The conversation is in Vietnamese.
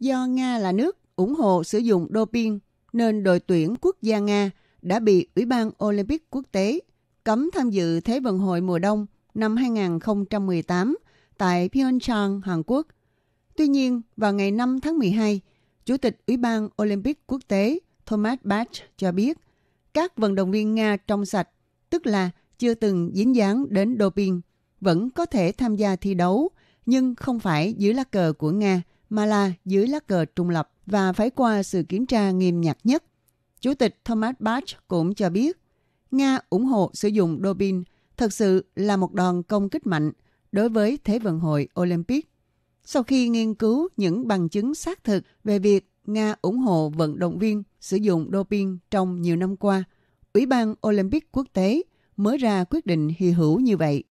Do Nga là nước ủng hộ sử dụng doping nên đội tuyển quốc gia Nga đã bị Ủy ban Olympic quốc tế cấm tham dự Thế vận hội mùa đông năm 2018 tại Pyeongchang, Hàn Quốc. Tuy nhiên, vào ngày 5 tháng 12, Chủ tịch Ủy ban Olympic quốc tế Thomas Bach cho biết các vận động viên Nga trong sạch, tức là chưa từng dính dáng đến doping, vẫn có thể tham gia thi đấu nhưng không phải dưới lá cờ của Nga – mà là dưới lá cờ trung lập và phải qua sự kiểm tra nghiêm ngặt nhất. Chủ tịch Thomas Bach cũng cho biết, Nga ủng hộ sử dụng doping thật sự là một đòn công kích mạnh đối với Thế vận hội Olympic. Sau khi nghiên cứu những bằng chứng xác thực về việc Nga ủng hộ vận động viên sử dụng doping trong nhiều năm qua, Ủy ban Olympic quốc tế mới ra quyết định hy hữu như vậy.